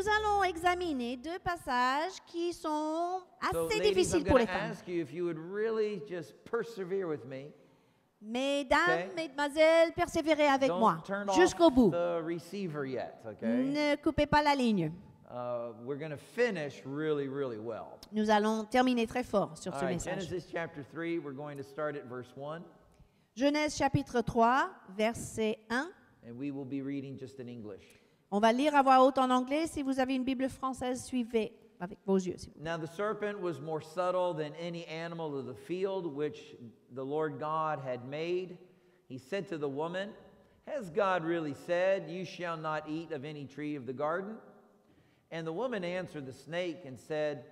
Nous allons examiner deux passages qui sont assez difficiles pour les femmes. Mesdames, mesdemoiselles, persévérez avec moi jusqu'au bout. Ne coupez pas la ligne. Uh, Nous allons terminer très fort sur ce message. Genèse chapitre 3, verset 1. Et we will be reading just in On va lire à voix haute en anglais. Si vous avez une Bible française, suivez avec vos yeux. Now the serpent was more subtle than any animal of the field which the Lord God had made. He said to the woman, Has God really said, You shall not eat of any tree of the garden? And the woman answered the snake and said,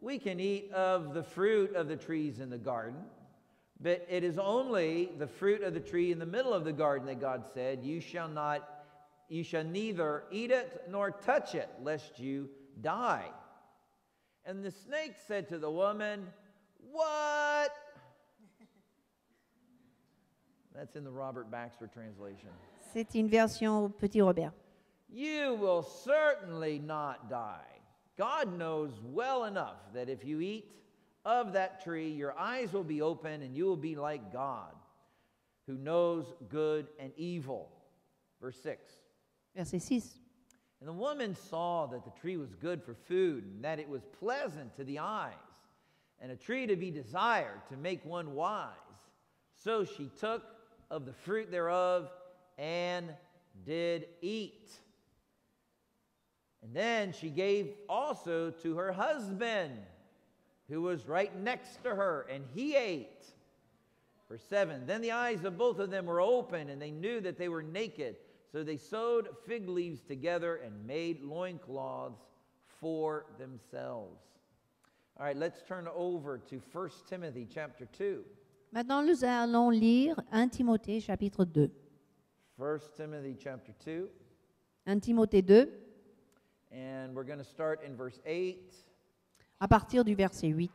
We can eat of the fruit of the trees in the garden, but it is only the fruit of the tree in the middle of the garden that God said, You shall not you shall neither eat it nor touch it, lest you die. And the snake said to the woman, What? That's in the Robert Baxter translation. C'est une version Petit Robert. You will certainly not die. God knows well enough that if you eat of that tree, your eyes will be open and you will be like God, who knows good and evil. Verse 6. Verset 6. And the woman saw that the tree was good for food, and that it was pleasant to the eyes, and a tree to be desired to make one wise. So she took of the fruit thereof and did eat. And then she gave also to her husband, who was right next to her, and he ate. Verse 7 Then the eyes of both of them were open, and they knew that they were naked so they sewed fig leaves together and made loincloths for themselves. All right, let's turn over to 1 Timothy chapter 2. Maintenant, nous allons lire 1 Timothée chapitre 2. 1 Timothy chapter 2. 1 Timothée 2. And we're going to start in verse 8. À partir du verset 8.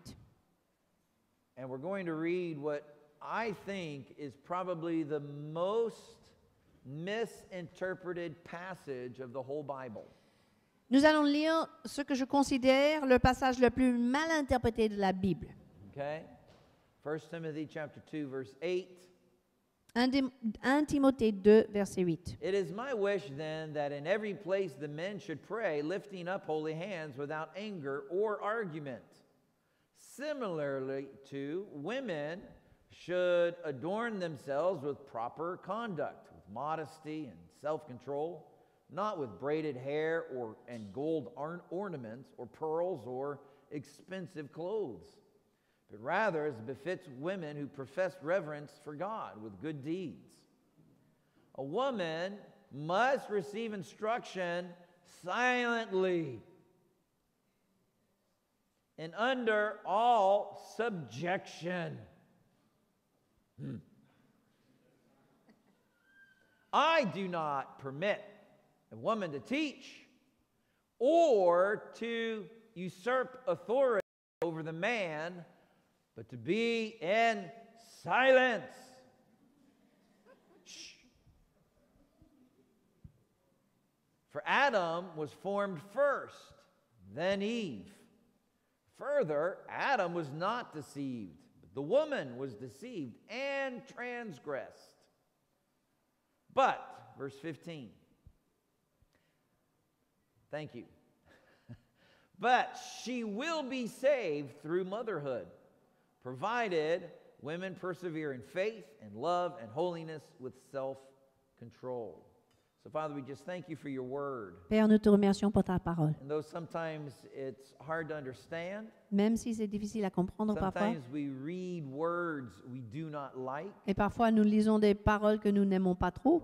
And we're going to read what I think is probably the most misinterpreted passage of the whole Bible. Nous allons lire ce que je considère le passage le plus mal interprété de la Bible. Okay? 1 Timothy chapter 2 verse 8. 1 Timothée 2 verset 8. It is my wish then that in every place the men should pray lifting up holy hands without anger or argument. Similarly to women should adorn themselves with proper conduct modesty and self control, not with braided hair or, and gold ornaments or pearls or expensive clothes, but rather as befits women who profess reverence for God with good deeds. A woman must receive instruction silently and under all subjection. Hmm. I do not permit a woman to teach or to usurp authority over the man, but to be in silence. Shh. For Adam was formed first, then Eve. Further, Adam was not deceived, but the woman was deceived and transgressed. But, verse 15, thank you. but she will be saved through motherhood, provided women persevere in faith and love and holiness with self control. Père, nous te remercions pour ta parole. Même si c'est difficile à comprendre parfois, et parfois nous lisons des paroles que nous n'aimons pas trop,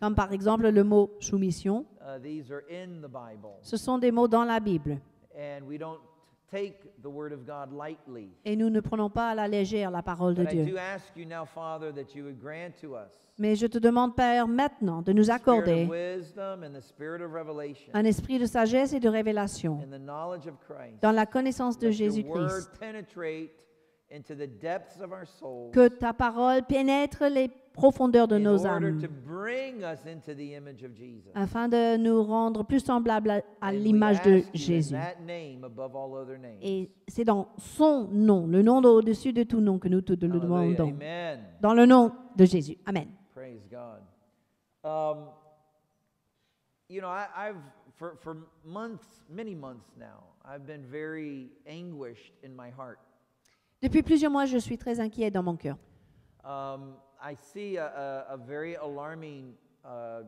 comme par exemple le mot soumission. Uh, Ce sont des mots dans la Bible. Et nous ne prenons pas à la légère la parole de Dieu. Mais je te demande, Père, maintenant de nous accorder un esprit de sagesse et de révélation dans la connaissance de Jésus-Christ. Que ta parole pénètre les profondeurs de nos âmes afin de nous rendre plus semblables à, l'image de Jésus. Et c'est dans son nom, le nom au-dessus de tout nom que nous te le demandons. Dans le nom de Jésus. Amen. Praise God. Um, you know, I, have for, for months, many months now, I've been very anguished in my heart. Depuis plusieurs mois, je suis très inquiet dans mon cœur. Um, I see a, a, a very alarming uh,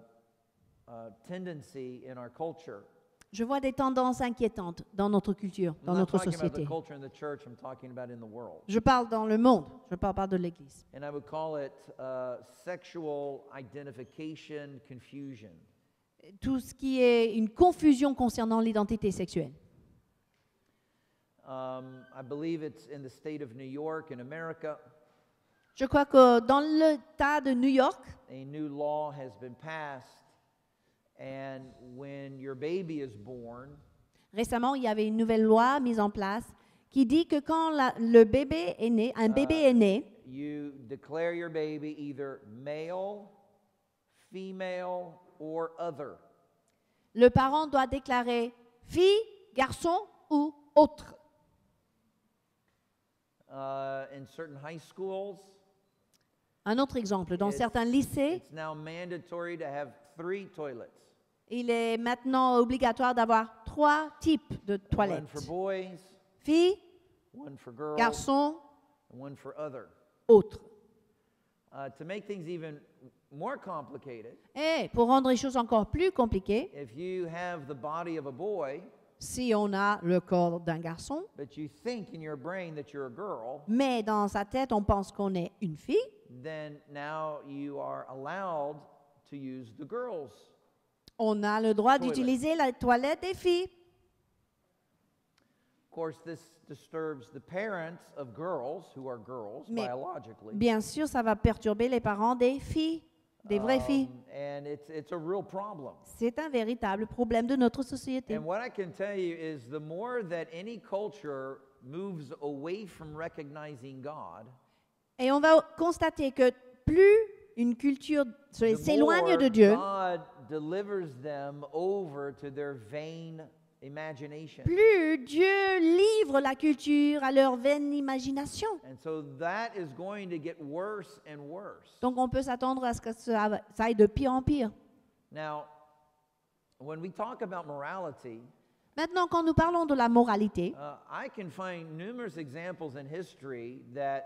uh, tendency in our culture. Je vois des tendances inquiétantes dans notre culture, dans notre société. je parle dans le monde, je ne parle pas de l'Église. Uh, Tout ce qui est une confusion concernant l'identité sexuelle. Je crois que dans l'État de New York, a new law has been passed And when your baby is born, Récemment, il y avait une nouvelle loi mise en place qui dit que quand le bébé est né, un euh, bébé est né, you declare your baby either male, female, or other. le parent doit déclarer fille, garçon ou autre. Uh, in certain high schools, Un autre exemple, dans certains lycées, it's now mandatory to have three toilets il est maintenant obligatoire d'avoir trois types de toilettes. Une pour les Filles, une pour les garçons, et une pour les autres. Et pour rendre les choses encore plus compliquées, si on a le corps d'un garçon, mais dans sa tête on pense qu'on est une fille, then now you are allowed to use the girl's on a le droit d'utiliser la toilette des filles. bien sûr, ça va perturber les parents des filles, des vraies um, filles. C'est un véritable problème de notre société. Et on va constater que plus une culture s'éloigne de Dieu, plus Dieu livre la culture à leur vaine imagination. Donc on peut s'attendre à ce que ça, aille de pire en pire. Maintenant, quand nous parlons de la moralité, je peux trouver de find exemples dans l'histoire history la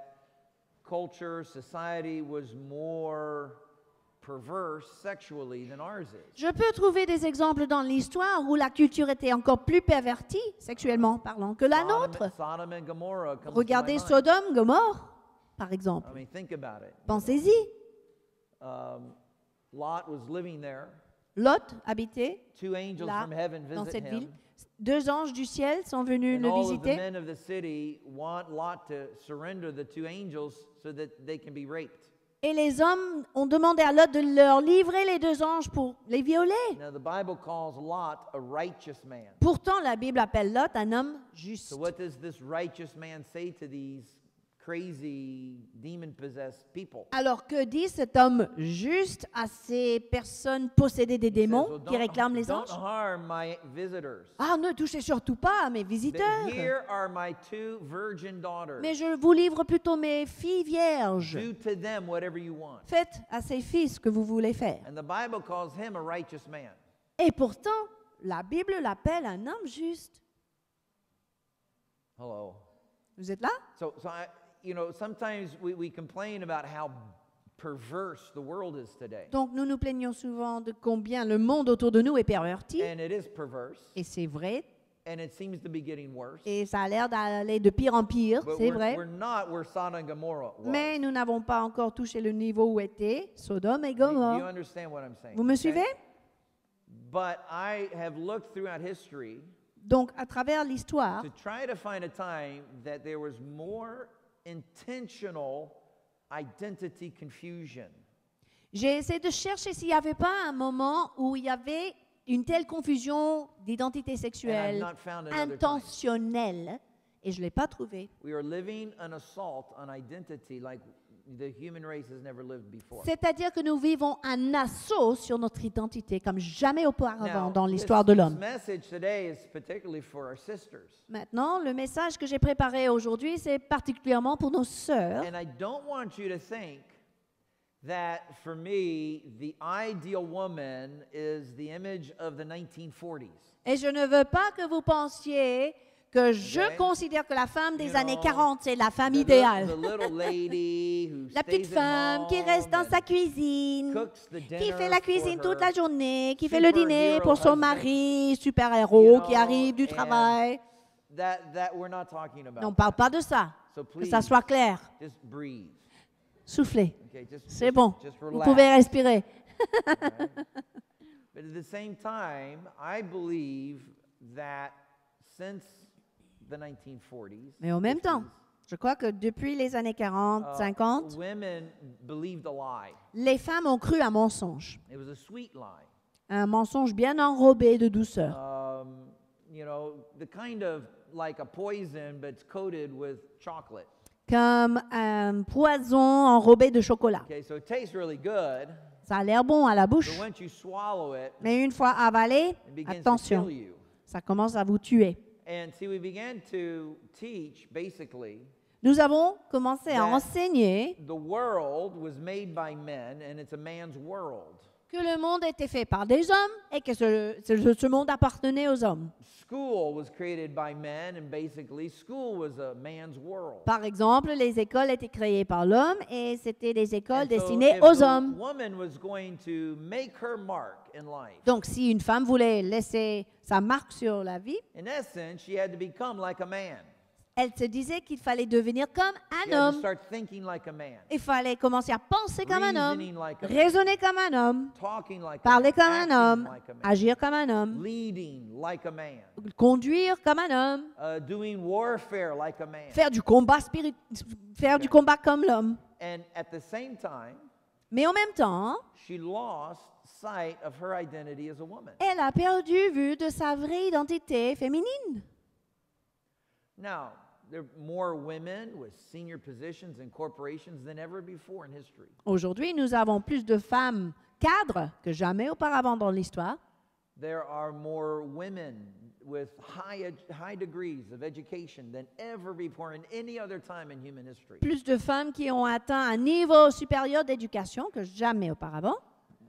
culture, la société was plus... Je peux trouver des exemples dans l'histoire où la culture était encore plus pervertie, sexuellement parlant, que la nôtre. Regardez Sodome, Gomorrhe, par exemple. Pensez-y. Um, Lot habitait là, dans cette ville. Deux anges du ciel sont venus le visiter. Lot et les hommes ont demandé à Lot de leur livrer les deux anges pour les violer. Pourtant, la Bible appelle Lot un homme juste. So what does this righteous man say to these crazy, Alors que dit cet homme juste à ces personnes possédées des démons oh, qui réclament les anges? Ah, ne touchez surtout pas à mes visiteurs. Mais je vous livre plutôt mes filles vierges. Faites à ces filles ce que vous voulez faire. Et pourtant, la Bible l'appelle un homme juste. Vous êtes là? you know, sometimes we, we complain about how perverse the world is today. Donc nous nous plaignons souvent de combien le monde autour de nous est perverti. And it is perverse. Et c'est vrai. And it seems to be getting worse. Et ça a l'air d'aller de pire en pire, c'est vrai. We're not where Sodom and Gomorrah was. Mais nous n'avons pas encore touché le niveau où était Sodome et Do you understand what I'm saying? Vous me okay? suivez But I have looked throughout history Donc, à travers l'histoire, to try to find a time that there was more intentional confusion. J'ai essayé de chercher s'il n'y avait pas un moment où il y avait une telle confusion d'identité sexuelle intentionnelle, et je ne l'ai pas trouvé. C'est-à-dire que nous vivons un assaut sur notre identité comme jamais auparavant dans l'histoire de l'homme. Maintenant, le message que j'ai préparé aujourd'hui, c'est particulièrement pour nos sœurs. Et je ne veux pas que vous pensiez que je considère que la femme des années 40, c'est la femme idéale. la petite femme qui reste dans sa cuisine, qui fait la cuisine toute la journée, qui fait le dîner pour son mari, super-héros qui arrive du travail. On ne parle pas de ça. Que ça soit clair. Soufflez. C'est bon. Vous pouvez respirer. But at the same time, I believe that mais en même temps, je crois que depuis les années 40, 50, uh, les femmes ont cru un mensonge. Un mensonge bien enrobé de douceur. Comme un poison enrobé de chocolat. Ça a l'air bon à la bouche. Mais une fois avalé, attention, ça commence à vous tuer. And see, we began to teach basically Nous avons commencé à enseigner the world was made by men and it's a man's world. que le monde était fait par des hommes et que ce, monde appartenait aux hommes. Par exemple, les écoles étaient créées par l'homme et c'était des écoles destinées aux hommes. Donc si une femme voulait laisser sa marque sur la vie, en essence, elle had to become elle te disait qu'il fallait devenir comme un homme. Il fallait commencer à penser comme un homme, raisonner comme un homme, parler comme un homme, agir comme un homme, conduire comme un homme, uh, faire du combat faire du combat comme l'homme. Mais en même temps, elle a perdu vue de sa vraie identité féminine. Now, Aujourd'hui, nous avons plus de femmes cadres que jamais auparavant dans l'histoire. There are more women with high, high degrees of education than ever before in any other time in human history. Plus de femmes qui ont atteint un niveau supérieur d'éducation que jamais auparavant.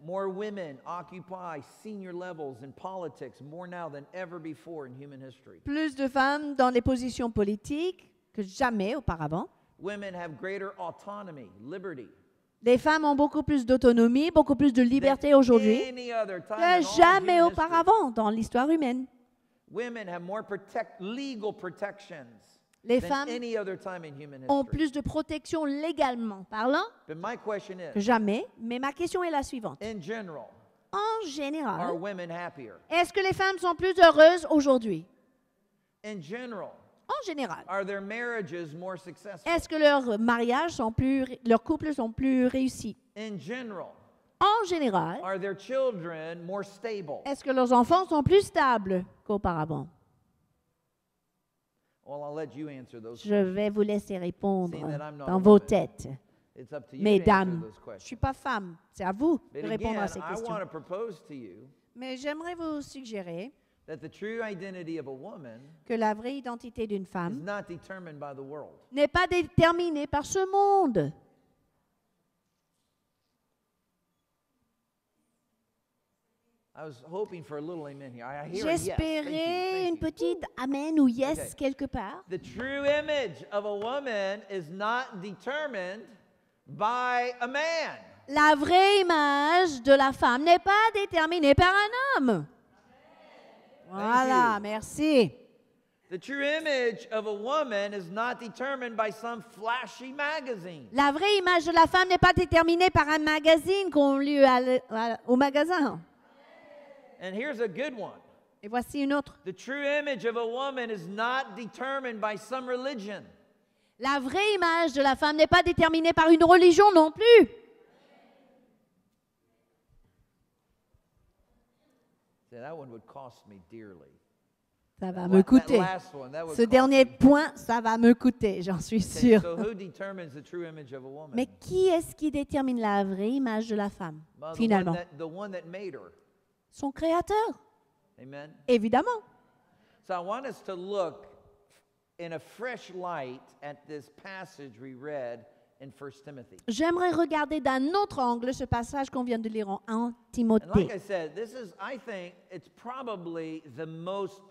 More women occupy senior levels in politics more now than ever before in human history. Plus de femmes dans les positions politiques que jamais auparavant. Women have greater autonomy, liberty. Les femmes ont beaucoup plus d'autonomie, beaucoup plus de liberté aujourd'hui que jamais auparavant dans l'histoire humaine. Women have more protect, legal protections les femmes ont plus de protection légalement parlant jamais. Mais ma question est la suivante. en général, est-ce que les femmes sont plus heureuses aujourd'hui? en général, est-ce que leurs mariages sont plus, leurs couples sont plus réussis? en général, est-ce que leurs enfants sont plus stables qu'auparavant? Je vais vous laisser répondre dans vos têtes. Mesdames, je ne suis pas femme, c'est à vous de répondre à ces questions. Mais j'aimerais vous suggérer que la vraie identité d'une femme n'est pas déterminée par ce monde. J'espérais une petite amen ou yes quelque part. The true image of a woman is not determined by a man. La vraie image de la femme n'est pas déterminée par un homme. Voilà, merci. The true image of a woman is not determined by some flashy magazine. La vraie image de la femme n'est pas déterminée par un magazine qu'on lit au magasin. Et voici une autre. La vraie image de la femme n'est pas déterminée par une religion non plus. Ça va me coûter. Ce dernier point, ça va me coûter, j'en suis sûr. Mais qui est-ce qui détermine la vraie image de la femme, finalement son Créateur. Amen. Évidemment. So I want us to look in a fresh light at this passage we read in 1 Timothy. J'aimerais regarder d'un autre angle ce passage qu'on vient de lire en 1 And Timothée. like I said, this is I think it's probably the most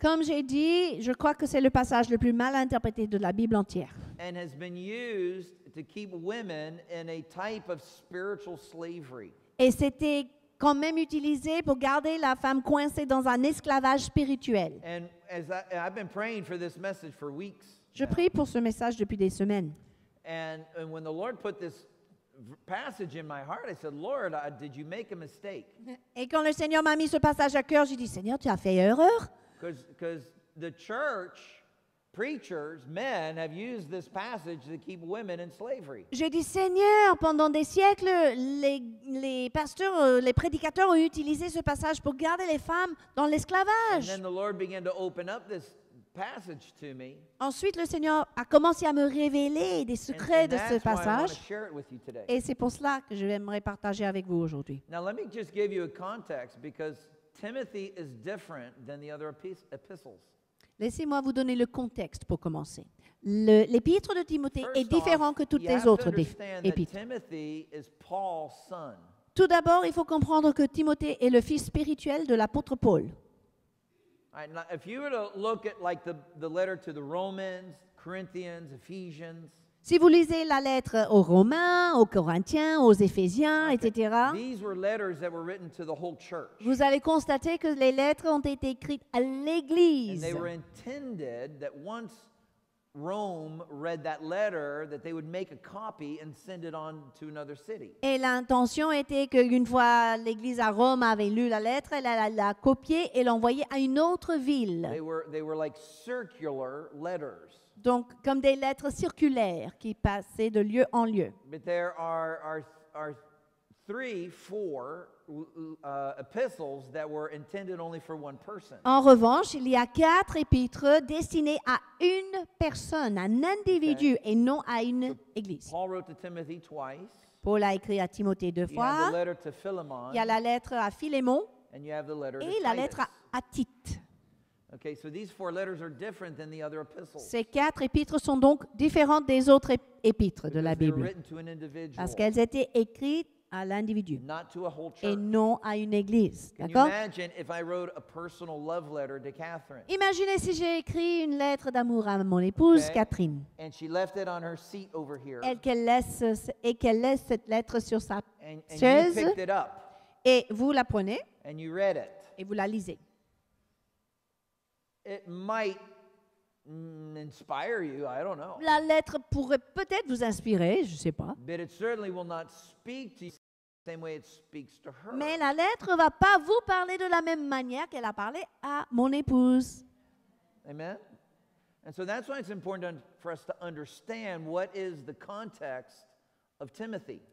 comme j'ai dit, je crois que c'est le passage le plus mal interprété de la Bible entière. Et c'était quand même utilisé pour garder la femme coincée dans un esclavage spirituel. Je prie pour ce message depuis des semaines. and when the Lord put this passage in my heart, I said, Lord, uh, did you make a mistake? Et quand le Seigneur m'a mis ce passage à cœur, j'ai dit, Seigneur, tu as fait erreur. Because the church, preachers, men have used this passage to keep women in slavery. J'ai dit, Seigneur, pendant des siècles, les, les pasteurs, euh, les prédicateurs ont utilisé ce passage pour garder les femmes dans l'esclavage. And then the Lord began to open up this Ensuite, le Seigneur a commencé à me révéler des secrets de ce passage. Et c'est pour cela que je vais me partager avec vous aujourd'hui. Laissez-moi vous donner le contexte pour commencer. L'épître de Timothée est différent que toutes les autres épîtres. Tout d'abord, il faut comprendre que Timothée est le fils spirituel de l'apôtre Paul. Si vous lisez la lettre aux Romains, aux Corinthiens, aux Éphésiens, etc., vous allez constater que les lettres ont été écrites à l'Église. Rome read that letter, that they would make a copy and send it on to another city. Et l'intention était que une fois l'Église à Rome avait lu la lettre, elle la, la copiait et l'envoyait à une autre ville. They were, they were like circular letters. Donc, comme des lettres circulaires qui passaient de lieu en lieu. But there are, are, are en revanche, il y a quatre épîtres destinées à une personne, un individu, et non à une église. Paul, a écrit à Timothée deux fois. il y a la lettre à Philémon et la lettre à, Tite. Ces quatre épîtres sont donc différentes des autres épîtres de la Bible parce qu'elles étaient écrites à l'individu et non à une église. D'accord Imaginez si j'ai écrit une lettre d'amour à mon épouse, Catherine, et qu'elle laisse, et qu'elle laisse cette lettre sur sa chaise, et vous la prenez, et vous la lisez. La lettre pourrait peut-être vous inspirer, je ne sais pas. Mais la lettre ne va pas vous parler de la même manière qu'elle a parlé à mon épouse. Amen. important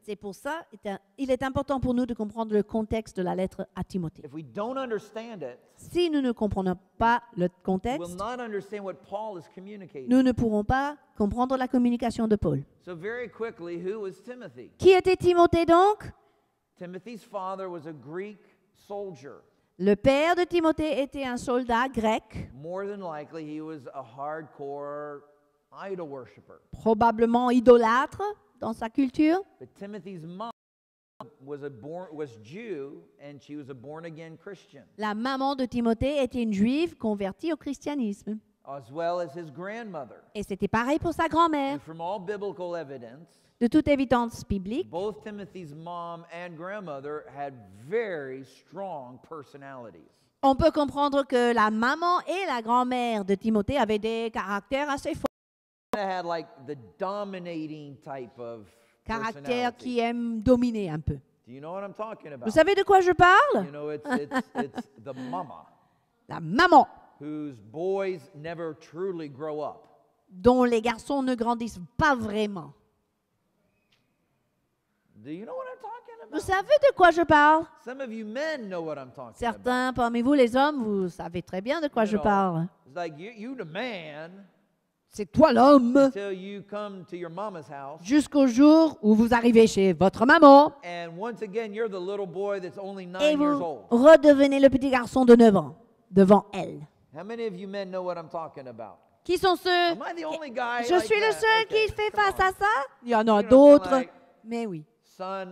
C'est pour ça il est important pour nous de comprendre le contexte de la lettre à Timothée. si nous ne comprenons pas le contexte, nous ne pourrons pas comprendre la communication de Paul. Qui était Timothée donc? Timothy's father was a Greek soldier. Le père de Timothée était un soldat grec. More than hardcore Probablement idolâtre dans sa culture. La maman de Timothée était une juive convertie au christianisme. Et c'était pareil pour sa grand-mère. De toute évidence biblique, on peut comprendre que la maman et la grand-mère de Timothée avaient des caractères assez forts, Caractère qui aiment dominer un peu. Vous savez de quoi je parle La maman, dont les garçons ne grandissent pas vraiment. Vous savez de quoi je parle? Certains parmi vous, les hommes, vous savez très bien de quoi je parle. c'est toi l'homme jusqu'au jour où vous arrivez chez votre maman et vous redevenez le petit garçon de 9 ans devant elle. Qui sont ceux Je suis le seul qui fait face à ça Il y en a d'autres, mais oui. La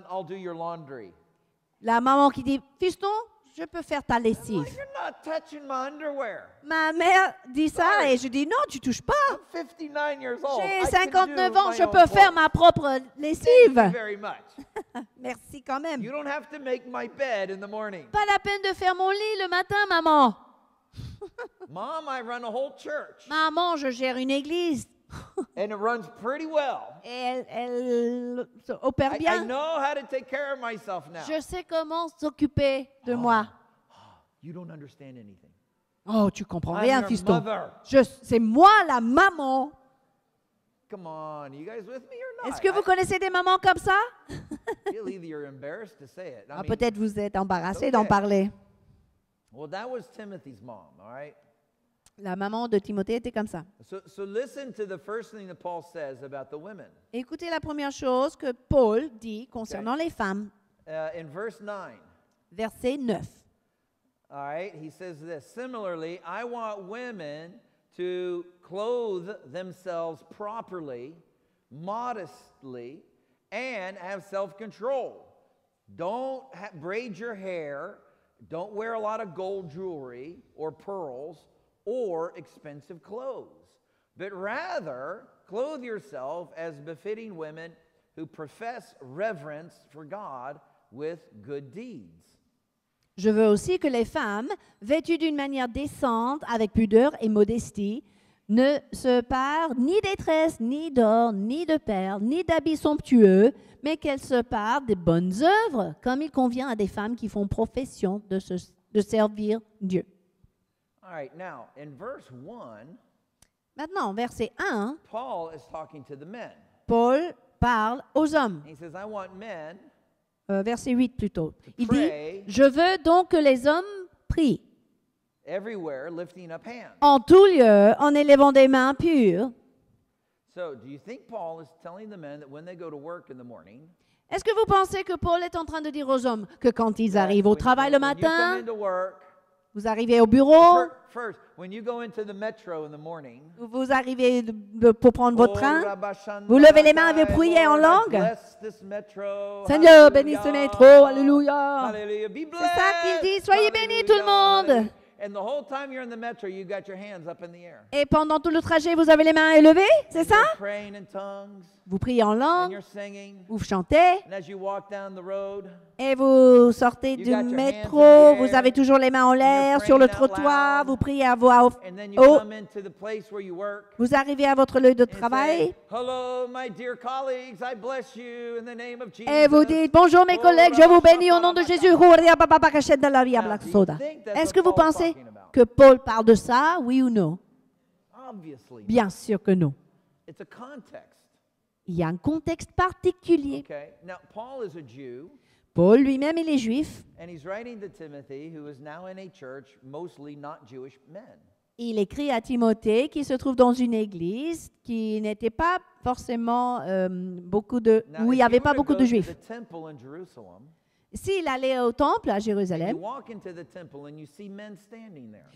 maman qui dit, fiston, je peux faire ta lessive. Ma mère dit ça et je dis, non, tu touches pas. J'ai 59 ans, je peux faire ma propre lessive. Merci quand même. Pas la peine de faire mon lit le matin, maman. Maman, je gère une église. and it runs pretty well. elle, elle opère I, I know how to take care of myself now. Je sais comment s'occuper de oh. moi. You don't understand anything. Oh, tu comprends I'm rien, your fiston. C'est moi la maman. Come on, are you guys with me or not? Est-ce que vous connaissez des mamans comme ça I you're embarrassed to say it. I Ah, Peut-être vous êtes embarrassé d'en parler. well, that was Timothy's mom, all right? La maman de Timothée était comme ça. So, listen to the first thing that Paul says about the women. Écoutez la première chose que Paul dit concernant les femmes. Uh, in verse 9. Verset 9. All right, he says this. Similarly, I want women to clothe themselves properly, modestly, and have self-control. Don't braid your hair, don't wear a lot of gold jewelry or pearls. Je veux aussi que les femmes, vêtues d'une manière décente, avec pudeur et modestie, ne se parent ni d'étresse, ni d'or, ni de perles, ni d'habits somptueux, mais qu'elles se parent des bonnes œuvres, comme il convient à des femmes qui font profession de servir Dieu. Maintenant, verset 1, Paul Paul parle aux hommes. Euh, verset 8 plutôt. Il dit, je veux donc que les hommes prient en tout lieu en élevant des mains pures. Est-ce que vous pensez que Paul est en train de dire aux hommes que quand ils arrivent au travail le matin, vous arrivez au bureau. vous arrivez pour prendre votre oh, train. Vous levez les mains et vous priez en langue. Seigneur, bénis ce métro. Alléluia. C'est ça qu'il dit. Soyez bénis tout le monde. Et pendant tout le trajet, vous avez les mains élevées, c'est ça vous priez en langue, vous chantez, et vous sortez du métro, vous avez toujours les mains en l'air, sur le trottoir, vous priez à voix haute. Vous arrivez à votre lieu de travail, et vous dites, bonjour mes oh, collègues, je vous bénis au nom de Jésus. Est-ce que vous pensez que Paul parle de ça, oui ou non? Bien sûr que non. Il y a un contexte particulier. Paul, lui-même, il est juif. Il écrit à Timothée qui se trouve dans une église qui n'était pas forcément euh, beaucoup de où il n'y avait pas beaucoup de juifs. S'il allait au temple à Jérusalem,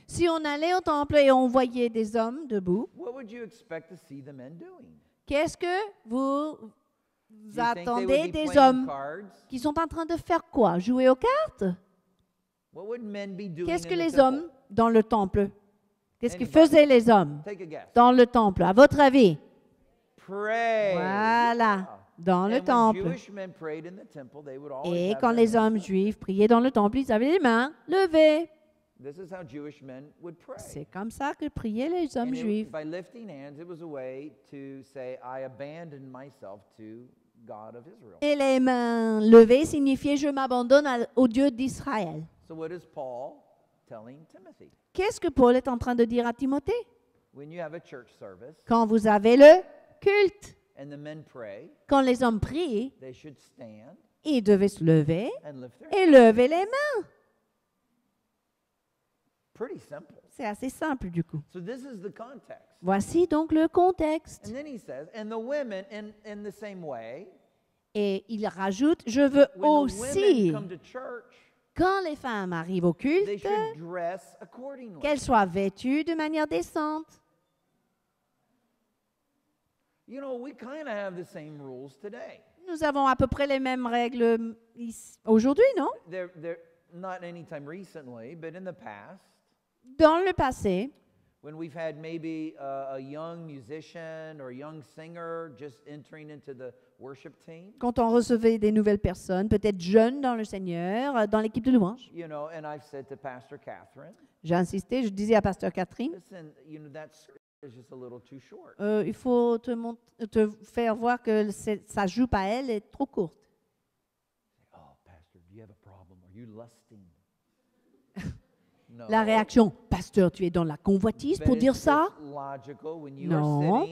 si on allait au temple et on voyait des hommes debout, Qu'est-ce que vous, attendez des hommes qui sont en train de faire quoi Jouer aux cartes Qu'est-ce que les hommes dans le temple Qu'est-ce que faisaient les hommes dans le temple, à votre avis Voilà, dans le temple. Et quand les hommes juifs priaient dans le temple, ils avaient les mains levées. C'est comme ça que priaient les hommes juifs. Et les mains levées signifiaient je m'abandonne au Dieu d'Israël. Qu'est-ce que Paul est en train de dire à Timothée? Quand vous avez le culte, quand les hommes prient, ils devaient se lever et lever les mains. C'est assez simple du coup. Voici donc le contexte. Et il rajoute, je veux aussi quand les femmes arrivent au culte, qu'elles soient vêtues de manière décente. Nous avons à peu près les mêmes règles aujourd'hui, non dans le passé, when we've had maybe a, a, young musician or a young singer just entering into the worship team. Quand on recevait des nouvelles personnes, peut-être jeunes dans le Seigneur, euh, dans l'équipe de louange. You know, and I've said to Pastor Catherine. J'ai insisté, je disais à Pasteur Catherine. Listen, you know that is just a little too short. Euh, il faut te, euh, te faire voir que sa jupe à elle est trop courte. Oh, Pastor, do you have a problem? Are you lusting? La réaction, pasteur, tu es dans la convoitise pour dire ça Non.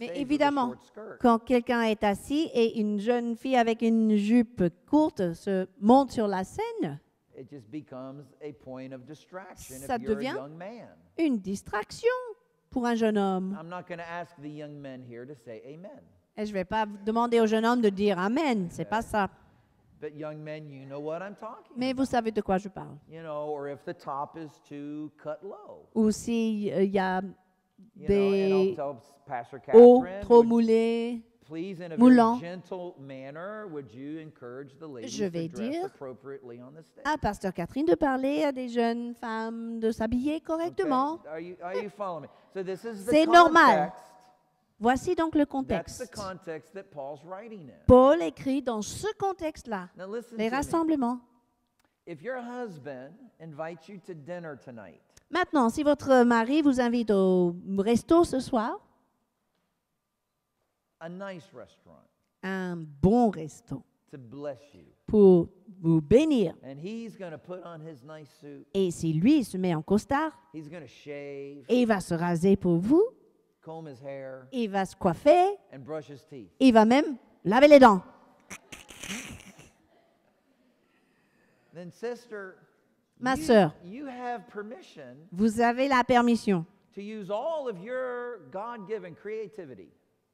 Mais évidemment, quand quelqu'un est assis et une jeune fille avec une jupe courte se monte sur la scène, ça devient une distraction pour un jeune homme. Et je ne vais pas demander au jeune homme de dire Amen, c'est pas ça. Mais vous savez de quoi je parle. Ou s'il euh, y a des hauts trop moulés, moulants, je vais dire à Pasteur Catherine de parler à des jeunes femmes de s'habiller correctement. C'est normal. Voici donc le contexte. Paul écrit dans ce contexte-là les rassemblements. Maintenant, si votre mari vous invite au resto ce soir, un bon resto pour vous bénir. Et si lui se met en costard, et il va se raser pour vous, il va se coiffer, il va même laver les dents. Ma sœur, vous avez la permission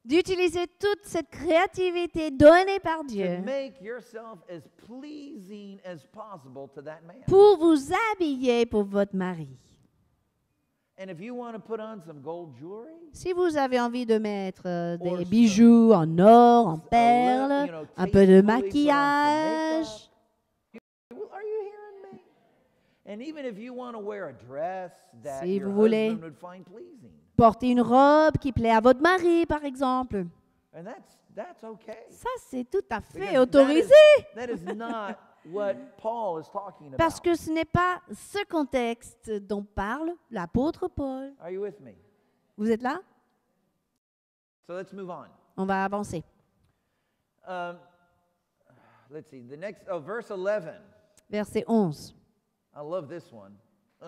d'utiliser toute cette créativité donnée par Dieu pour vous habiller pour votre mari. Si vous avez envie de mettre euh, des bijoux en or, en perles, un peu de maquillage, si vous voulez porter une robe qui plaît à votre mari, par exemple, ça c'est tout à fait autorisé. Parce que ce n'est pas ce contexte dont parle l'apôtre Paul. Vous êtes là? So let's move on. On va avancer. Um, let's see. The next, oh, verse 11. Verset 11. I love this one.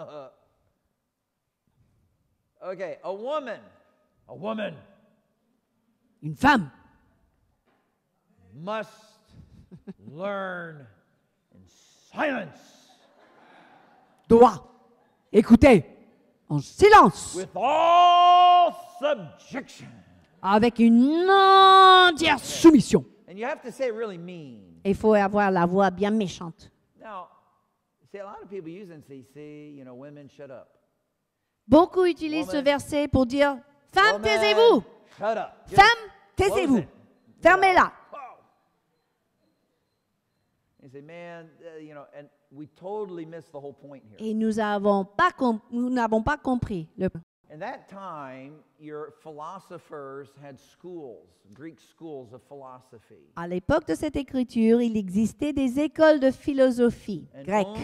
okay, a woman. A woman. Une femme. Must learn Silence. Doit. Écoutez. En silence. Avec une entière soumission. Il faut avoir la voix bien méchante. Beaucoup utilisent ce verset pour dire Femme, taisez-vous. Femme, taisez-vous. Fermez-la. Et nous n'avons pas, nous n'avons pas compris le point. À l'époque de cette écriture, il existait des écoles de philosophie grecque.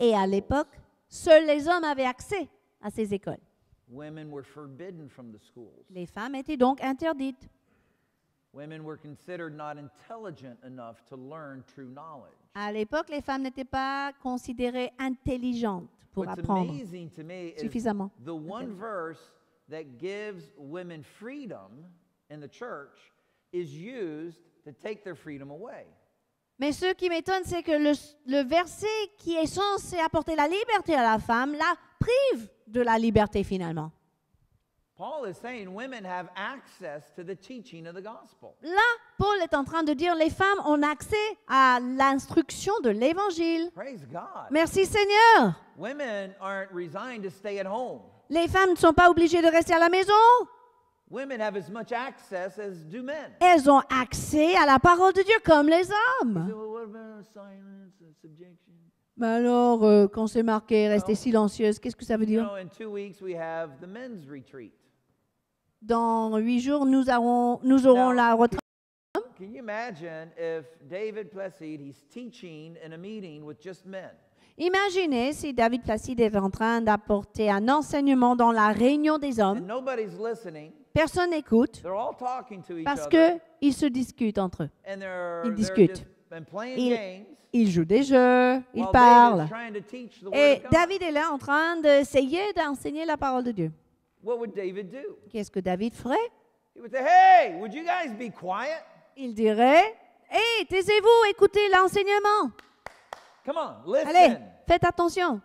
Et à l'époque, seuls les hommes avaient accès à ces écoles. Les femmes étaient donc interdites. À l'époque, les femmes n'étaient pas considérées intelligentes pour apprendre suffisamment. Mais ce qui m'étonne, c'est que le verset qui est censé apporter la liberté à la femme la prive de la liberté finalement. Paul Là, Paul est en train de dire les femmes ont accès à l'instruction de l'évangile. Merci Seigneur. Les femmes ne sont pas obligées de rester à la maison. Elles ont accès à la parole de Dieu comme les hommes. Mais alors, euh, quand c'est marqué rester silencieuse, qu'est-ce que ça veut dire? dans huit jours, nous, aurons, nous aurons la retraite. Imaginez si David Placide est en train d'apporter un enseignement dans la réunion des hommes. Personne n'écoute parce qu'ils se discutent entre eux. Ils discutent. Ils- jouent des jeux, ils parlent. Et David est là en train d'essayer d'enseigner la parole de Dieu. Qu'est-ce que David ferait He would "Hey, would you guys be quiet?" Il dirait Hé, hey, taisez-vous, écoutez l'enseignement. Come on, listen. Allez, faites attention.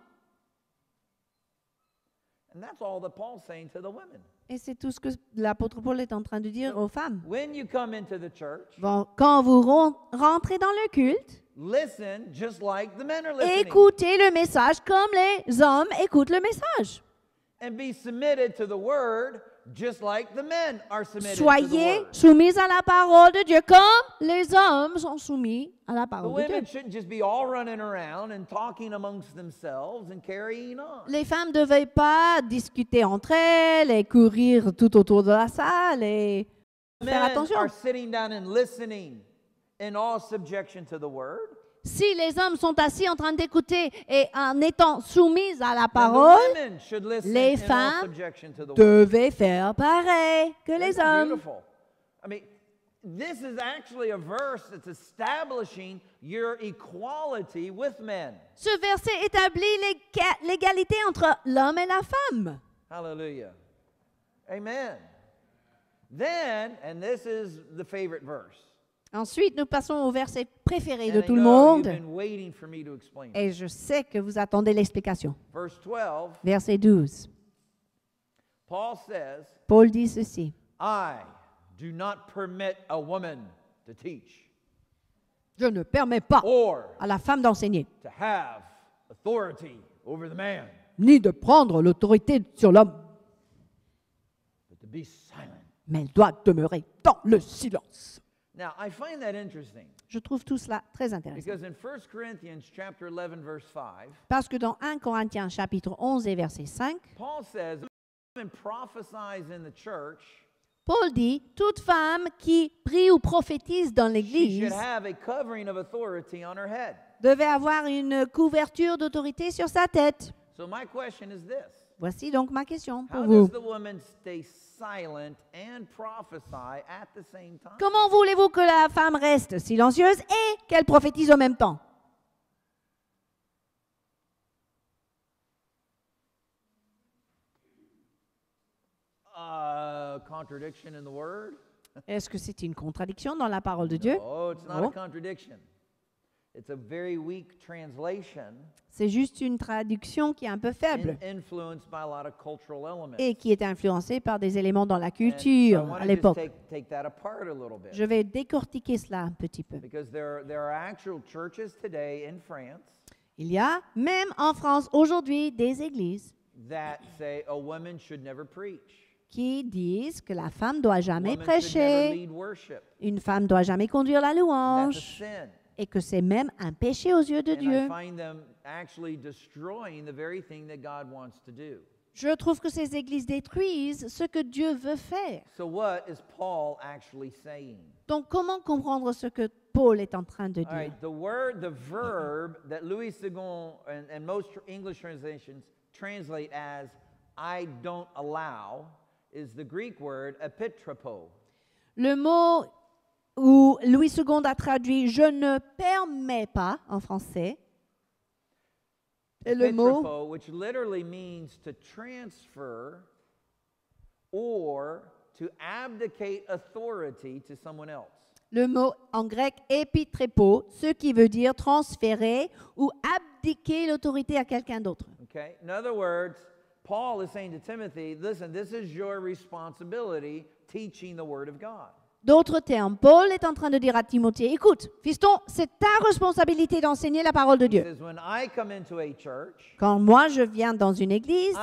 Et c'est tout ce que l'apôtre Paul est en train de dire aux femmes. quand vous rentrez dans le culte, écoutez le message comme les hommes écoutent le message. And be submitted to the word just like the men are submitted Soyez soumises à la parole de Dieu comme les hommes sont soumis à la parole the de women Shouldn't just be all running around and talking amongst themselves and carrying on. Les femmes ne devaient pas discuter entre elles et courir tout autour de la salle et the faire men attention. Are sitting down and listening in all subjection to the word si les hommes sont assis en train d'écouter et en étant soumis à la parole, les femmes devaient faire pareil que les hommes. Ce verset établit l'égalité entre l'homme et la femme. Hallelujah. Amen. Then, and this is the favorite verse. Ensuite, nous passons au verset préféré de tout le monde. Et je sais que vous attendez l'explication. Verset 12. Paul dit ceci. Je ne permets pas à la femme d'enseigner. Ni de prendre l'autorité sur l'homme. Mais elle doit demeurer dans le silence. Je trouve tout cela très intéressant. Parce que dans 1 Corinthiens chapitre 11 et verset 5, Paul dit, toute femme qui prie ou prophétise dans l'Église devait avoir une couverture d'autorité sur sa tête. So my question is this. Voici donc ma question pour vous. Comment voulez-vous que la femme reste silencieuse et qu'elle prophétise en même temps uh, Est-ce que c'est une contradiction dans la parole de Dieu? not a oh. contradiction. C'est juste une traduction qui est un peu faible et qui est influencée par des éléments dans la culture à l'époque. Je vais décortiquer cela un petit peu. Il y a même en France aujourd'hui des églises qui disent que la femme doit jamais prêcher, une femme doit jamais conduire la louange et que c'est même un péché aux yeux de Dieu. Je trouve que ces églises détruisent ce que Dieu veut faire. Donc comment comprendre ce que Paul est en train de dire Le mot Louis II a traduit Je ne permets pas en français. Et le mot. Which literally means to transfer or to abdicate authority to someone else. Le mot en grec épitrépo, ce qui veut dire transférer ou abdiquer l'autorité à quelqu'un d'autre. Okay. In other words, Paul is saying to Timothy, listen, this is your responsibility teaching the word of God. D'autres termes, Paul est en train de dire à Timothée, écoute, fiston, c'est ta responsabilité d'enseigner la parole de Dieu. Quand moi je viens dans une église,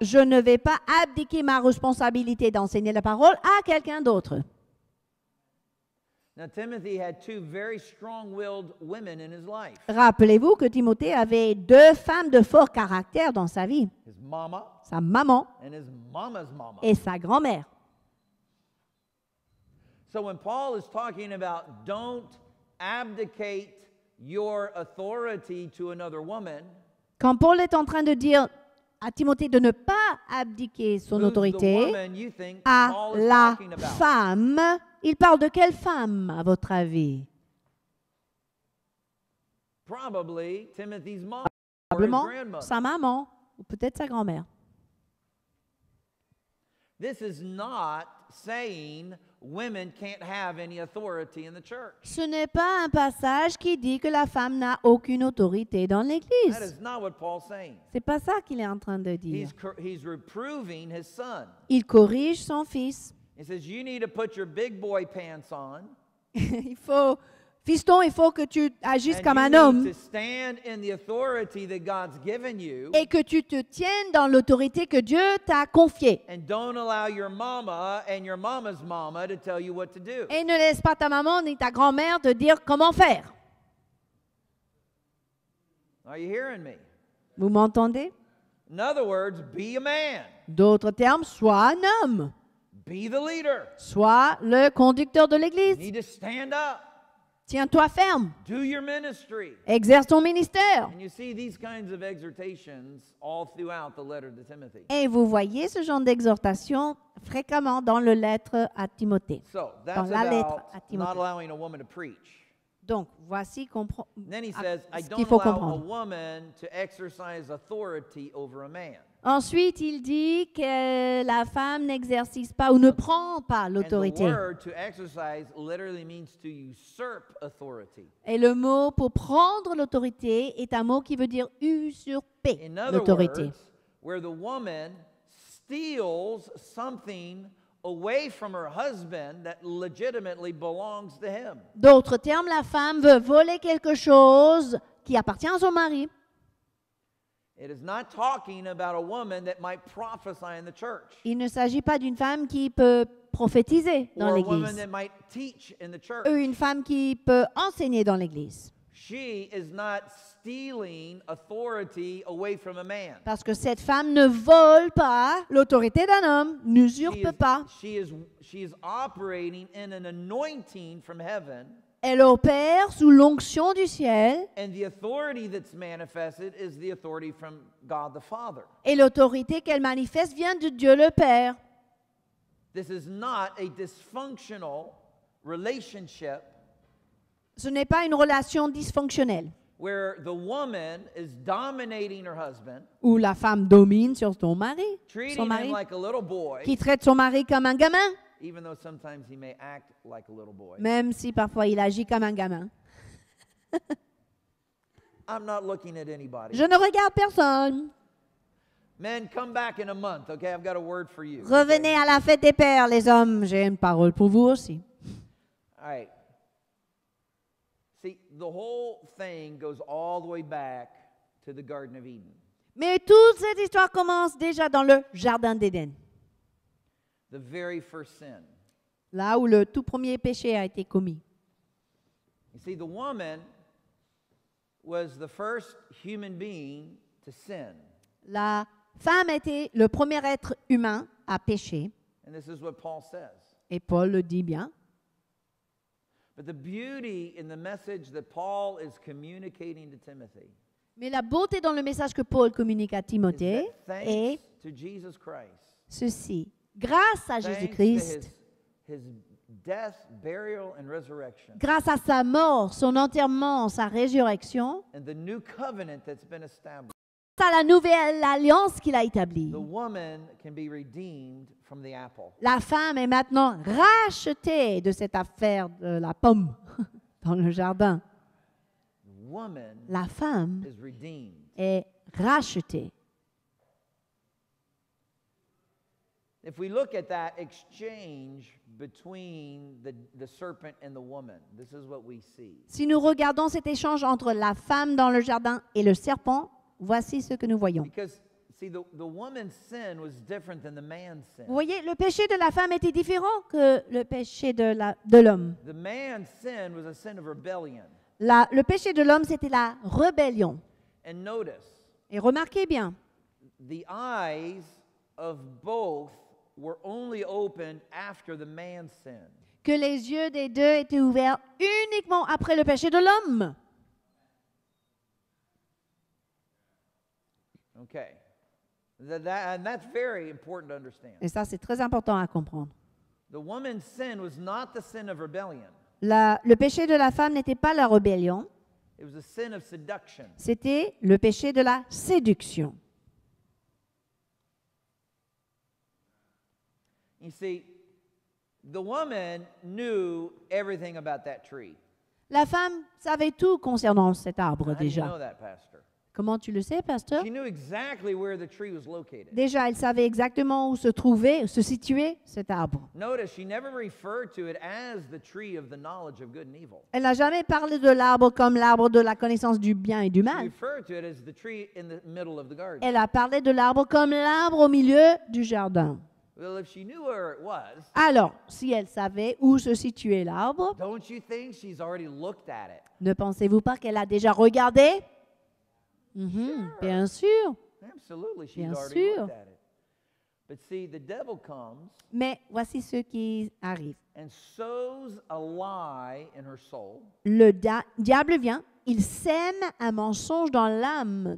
je ne vais pas abdiquer ma responsabilité d'enseigner la parole à quelqu'un d'autre. Rappelez-vous que Timothée avait deux femmes de fort caractère dans sa vie. sa maman et sa grand-mère. quand Paul est en train de dire à Timothée de ne pas abdiquer son autorité à la femme il parle de quelle femme, à votre avis ah, Probablement sa maman ou peut-être sa grand-mère. Ce n'est pas un passage qui dit que la femme n'a aucune autorité dans l'Église. C'est pas ça qu'il est en train de dire. Il corrige son fils big boy il faut, fiston, il faut que tu agisses comme un homme. Et que tu te tiennes dans l'autorité que Dieu t'a confiée. Et ne laisse pas ta maman ni ta grand-mère te dire comment faire. Vous m'entendez? D'autres termes, sois un homme. Be the leader. Sois le conducteur de l'église. Need to stand up. Tiens-toi ferme. Do your ministry. Exerce ton ministère. you see these kinds of exhortations all throughout the letter to Timothy. So, that's dans la lettre à Timothée. a woman to Donc, voici ce qu'il faut comprendre. A woman to exercise authority over a man. Ensuite, il dit que la femme n'exerce pas ou ne prend pas l'autorité. Et le mot pour prendre l'autorité est un mot qui veut dire usurper l'autorité. D'autres termes, la femme veut voler quelque chose qui appartient à son mari. Il ne s'agit pas d'une femme qui peut prophétiser dans l'Église ou une femme qui peut enseigner dans l'Église. Parce que cette femme ne vole pas l'autorité d'un homme, n'usurpe pas. anointing elle opère sous l'onction du ciel. Et l'autorité qu'elle manifeste vient de Dieu le Père. Ce n'est pas une relation dysfonctionnelle. où la femme domine sur son mari, son mari qui traite son mari comme un gamin. Même si parfois il agit comme un gamin. Je ne regarde personne. Revenez à la fête des pères, les hommes. J'ai une parole pour vous aussi. Mais toute cette histoire commence déjà dans le jardin d'Éden. Là où le tout premier péché a été commis. La femme était le premier être humain à pécher. Et Paul le dit bien. Mais la beauté dans le message que Paul communique à Timothée est ceci grâce à Jésus-Christ, grâce à sa mort, son enterrement, sa résurrection, grâce à la nouvelle alliance qu'il a établie. La femme est maintenant rachetée de cette affaire de la pomme dans le jardin. La femme est rachetée. Si nous regardons cet échange entre la femme dans le jardin et le serpent, voici ce que nous voyons. Vous voyez, le péché de la femme était différent que le péché de la- de l'homme. le péché de l'homme, c'était la rébellion. Et remarquez bien, the eyes of both que les yeux des deux étaient ouverts uniquement après le péché de l'homme. Okay. and that's very important to understand. Et ça, c'est très important à comprendre. La, le péché de la femme n'était pas la rébellion. C'était le péché de la séduction. La femme savait tout concernant cet arbre déjà. Comment tu le sais, pasteur Déjà, elle savait exactement où se trouvait, se situait cet arbre. Elle n'a jamais parlé de l'arbre comme l'arbre de la connaissance du bien et du mal. Elle a parlé de l'arbre comme l'arbre au milieu du jardin. Alors, si elle savait où se situait l'arbre, ne pensez-vous pas qu'elle a déjà regardé mhm, Bien sûr. Bien sûr. Mais voici ce qui arrive. Le diable vient, il sème un mensonge dans l'âme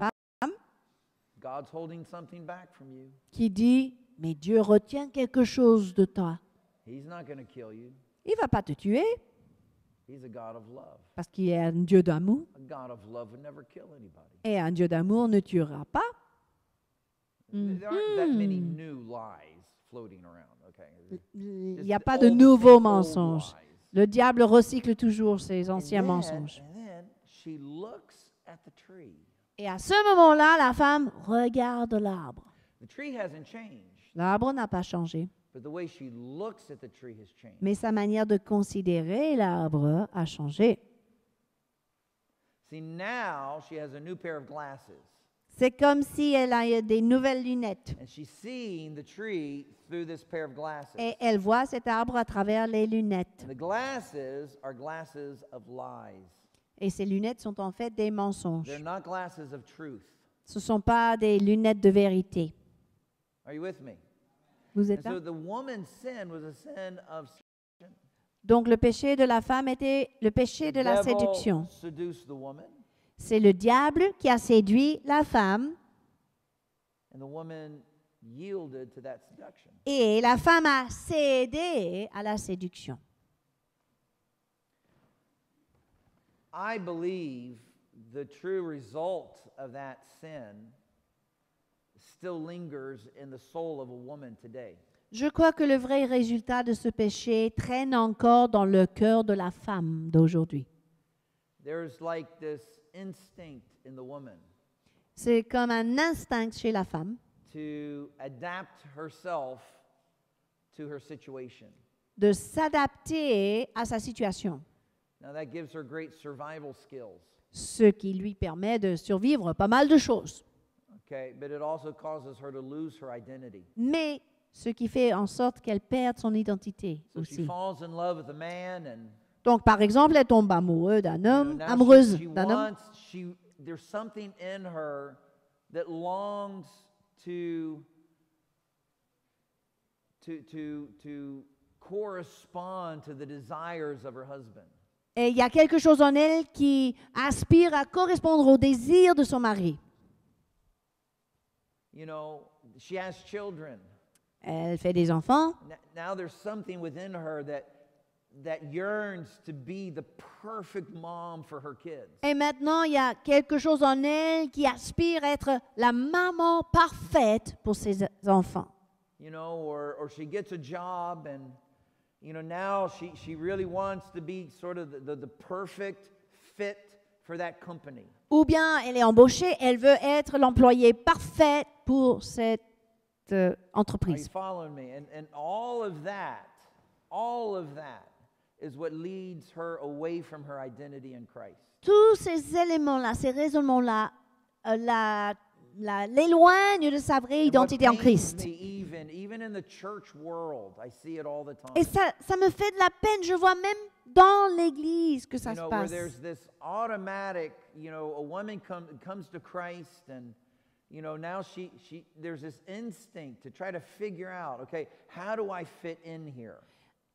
qui dit mais Dieu retient quelque chose de toi. Il ne va pas te tuer. Parce qu'il est un Dieu d'amour. Et un Dieu d'amour ne tuera pas. Il n'y mhm. a pas de nouveaux mensonges. Le diable recycle toujours ses anciens mensonges. Et à ce moment-là, la femme regarde l'arbre. L'arbre n'a pas changé. Mais sa manière de considérer l'arbre a changé. C'est comme si elle a des nouvelles lunettes. Et elle voit cet arbre à travers les lunettes. Et ces lunettes sont en fait des mensonges. Ce ne sont pas des lunettes de vérité. Donc le péché de la femme était le péché de la séduction. C'est le diable qui a séduit la femme. Et la femme a cédé à la séduction. I believe the true result of that sin je crois que le vrai résultat de ce péché traîne encore dans le cœur de la femme d'aujourd'hui. C'est comme un instinct chez la femme de s'adapter à sa situation, ce qui lui permet de survivre pas mal de choses. Mais ce qui fait en sorte qu'elle perde son identité aussi. Donc, par exemple, elle tombe amoureuse d'un homme, amoureuse d'un homme. Et il y a quelque chose en elle qui aspire à correspondre aux désirs de son mari. you know, she has children. Elle fait des enfants. Now there's something within her that that yearns to be the perfect mom for her kids. Et maintenant, il y a quelque chose en elle qui aspire à être la maman parfaite pour ses enfants. You know, or or she gets a job and you know now she she really wants to be sort of the, the, the perfect fit Ou bien elle est embauchée, elle veut être l'employée parfaite pour cette euh, entreprise. Tous ces éléments-là, ces raisonnements-là, euh, la l'éloigne de sa vraie identité en Christ. Et ça, me fait de la peine, je vois même dans l'église que ça se passe.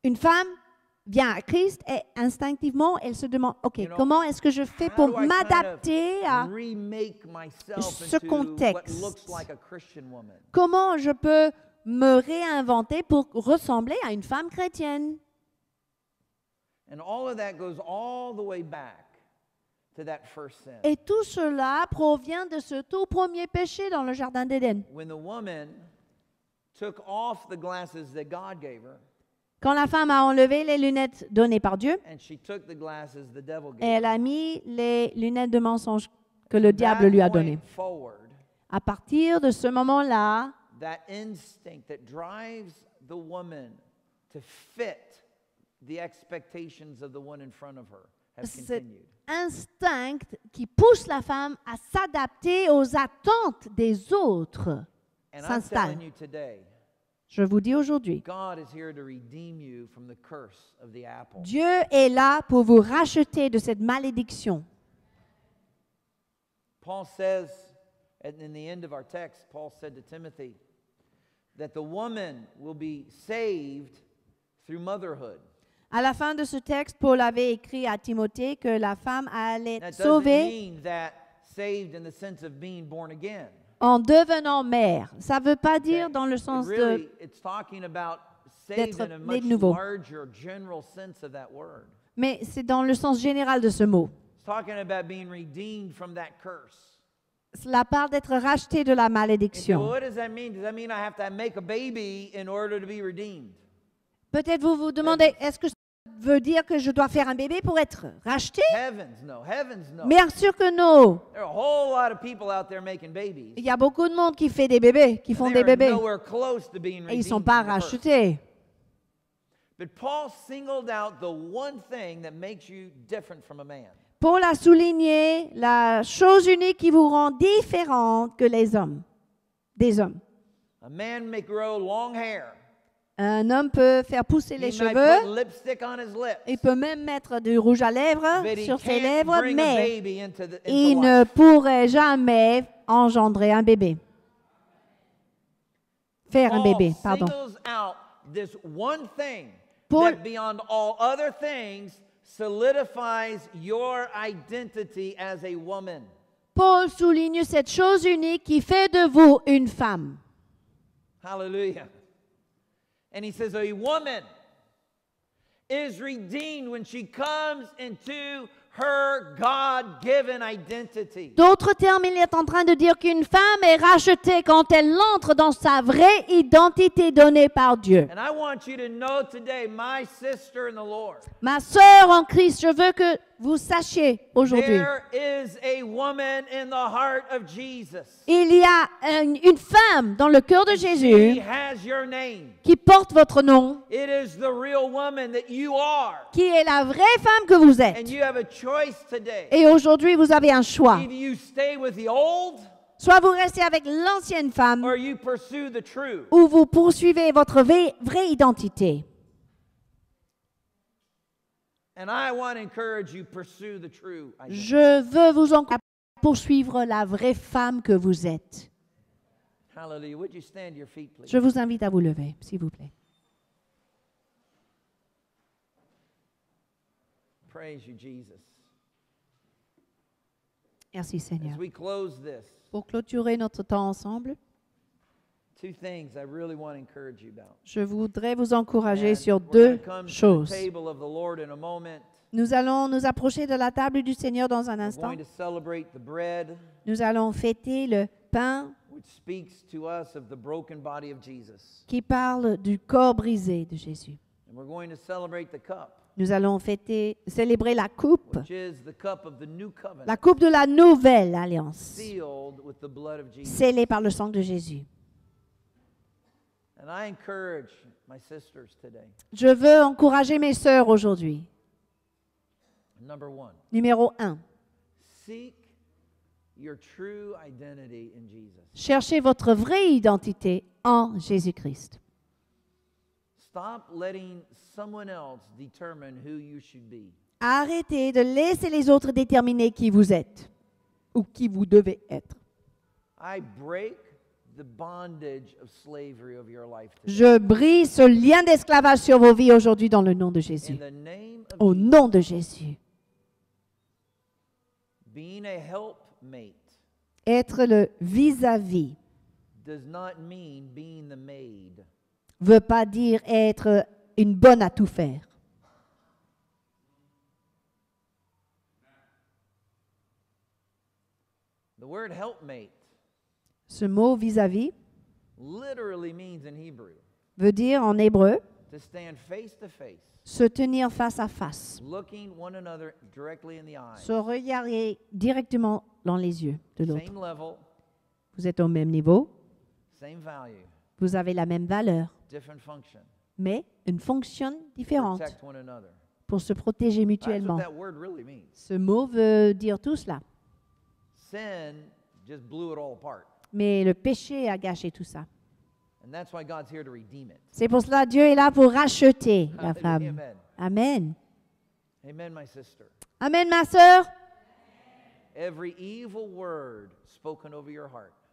Une femme vient à Christ et instinctivement, elle se demande, OK, comment est-ce que je fais pour m'adapter à ce contexte Comment je peux me réinventer pour ressembler à une femme chrétienne et tout cela provient de ce tout premier péché dans le Jardin d'Éden. Quand la femme a enlevé les lunettes données par Dieu, et elle a mis les lunettes de mensonge que le diable lui a données. À partir de ce moment-là, cet instinct qui pousse la femme à s'adapter aux attentes des autres s'installe. Je vous dis aujourd'hui, Dieu est là pour vous racheter de cette malédiction. Paul says, in the end of our text, Paul said to Timothy, that the woman will be saved through motherhood. À la fin de ce texte, Paul avait écrit à Timothée que la femme allait être sauvée. That saved in the sense of being born again en devenant mère. Ça ne veut pas dire dans le sens de Mais c'est dans le sens général de ce mot. Cela parle d'être racheté de la malédiction. Peut-être vous vous demandez, est-ce que veut dire que je dois faire un bébé pour être racheté. Bien sûr que non. Il y a beaucoup de monde qui fait des bébés, qui font des bébés. Et ils ne sont pas rachetés. Paul a souligné la chose unique qui vous rend différent que les hommes, des hommes. Un homme peut faire pousser les cheveux. Il peut même mettre du rouge à lèvres sur ses lèvres, mais il ne pourrait jamais engendrer un bébé. Faire un bébé, pardon. Paul, souligne cette chose unique qui fait de vous une femme. Hallelujah and he says, A woman is redeemed when she comes into her God-given identity. D'autres termes, il est en train de dire qu'une femme est rachetée quand elle entre dans sa vraie identité donnée par Dieu. And I want you to know today, my sister in the Lord. Ma sœur en Christ, je veux que vous sachiez aujourd'hui, il y a une, femme dans le cœur de Jésus qui porte votre nom, qui est la vraie femme que vous êtes. Et aujourd'hui, vous avez un choix. Soit vous restez avec l'ancienne femme, ou vous poursuivez votre vraie identité. Je veux vous encourager à poursuivre la vraie femme que vous êtes. Je vous invite à vous lever, s'il vous plaît. Merci Seigneur. Pour clôturer notre temps ensemble, je voudrais vous encourager sur deux choses. Nous allons nous approcher de la table du Seigneur dans un instant. Nous allons fêter le pain qui parle du corps brisé de Jésus. Nous allons fêter, célébrer la coupe, la coupe de la nouvelle alliance, scellée par le sang de Jésus. Je veux encourager mes sœurs aujourd'hui. Numéro 1. Cherchez votre vraie identité en Jésus-Christ. Arrêtez de laisser les autres déterminer qui vous êtes ou qui vous devez être. I break je brise ce lien d'esclavage sur vos vies aujourd'hui dans le nom de Jésus. Au nom de Jésus. Être le vis-à-vis ne veut pas dire être une bonne à tout faire. The word helpmate ce mot vis-à-vis veut dire en hébreu se tenir face à face, se regarder directement dans les yeux de l'autre. Vous êtes au même niveau, vous avez la même valeur, mais une fonction différente pour se protéger mutuellement. Ce mot veut dire tout cela. Mais le péché a gâché tout ça. C'est pour cela que Dieu est là pour racheter la femme. Amen. Amen, ma soeur.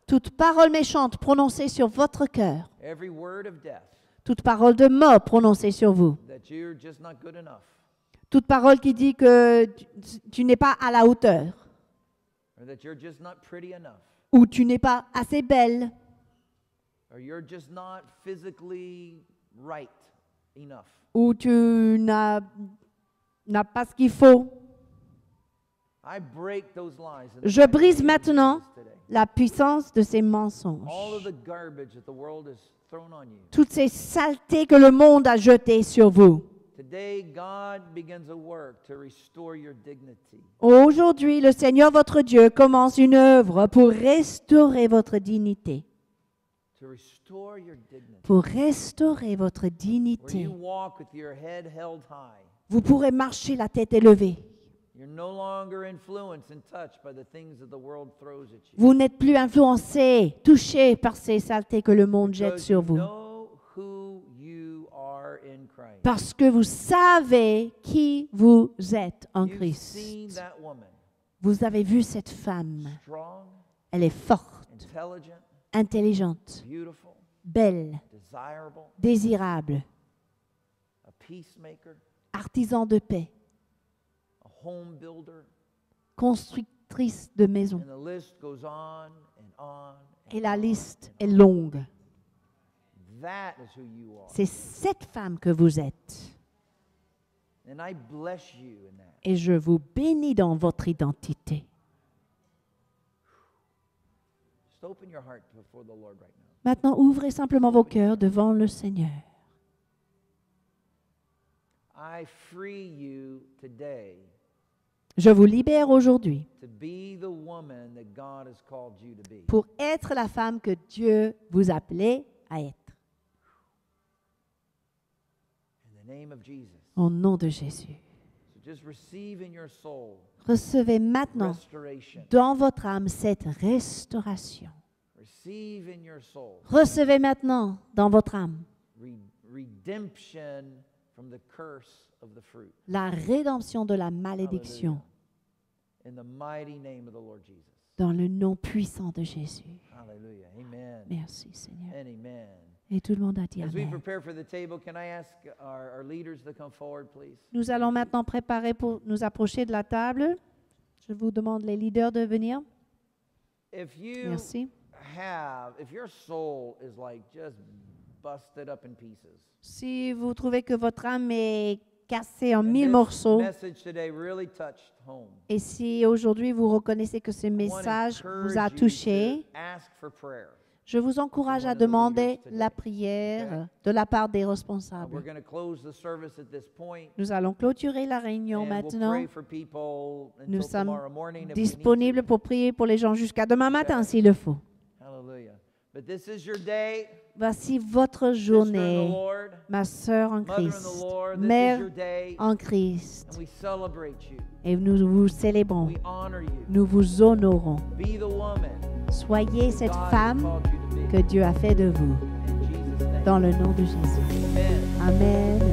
Toute parole méchante prononcée sur votre cœur. Toute parole de mort prononcée sur vous. Toute parole qui dit que tu, tu n'es pas à la hauteur ou tu n'es pas assez belle, ou tu n'as pas ce qu'il faut. Je brise maintenant la puissance de ces mensonges. Toutes ces saletés que le monde a jetées sur vous. Aujourd'hui, le Seigneur votre Dieu commence une œuvre pour restaurer votre dignité. Pour restaurer votre dignité. Vous pourrez marcher la tête élevée. Vous n'êtes plus influencé, touché par ces saletés que le monde jette sur vous. Parce que vous savez qui vous êtes en Christ. Vous avez vu cette femme. Elle est forte, intelligente, belle, désirable, artisan de paix, constructrice de maisons. Et la liste est longue. C'est cette femme que vous êtes. Et je vous bénis dans votre identité. Maintenant, ouvrez simplement vos cœurs devant le Seigneur. Je vous libère aujourd'hui pour être la femme que Dieu vous appelait à être. Au nom de Jésus. Recevez maintenant dans votre âme cette restauration. Recevez maintenant dans votre âme la rédemption de la malédiction dans le nom puissant de Jésus. Merci Seigneur. Et tout le monde a Nous allons maintenant préparer pour nous approcher de la table. Je vous demande les leaders de venir. Merci. Si vous trouvez que votre âme est cassée en mille morceaux, et si aujourd'hui vous reconnaissez que ce message vous a touché, je vous encourage à demander la prière de la part des responsables. Nous allons clôturer la réunion maintenant. Nous sommes disponibles pour prier pour les gens jusqu'à demain matin s'il le faut. Voici votre journée, ma sœur en Christ, mère en Christ. Et nous vous célébrons, nous vous honorons. Soyez cette femme que Dieu a fait de vous. Dans le nom de Jésus. Amen.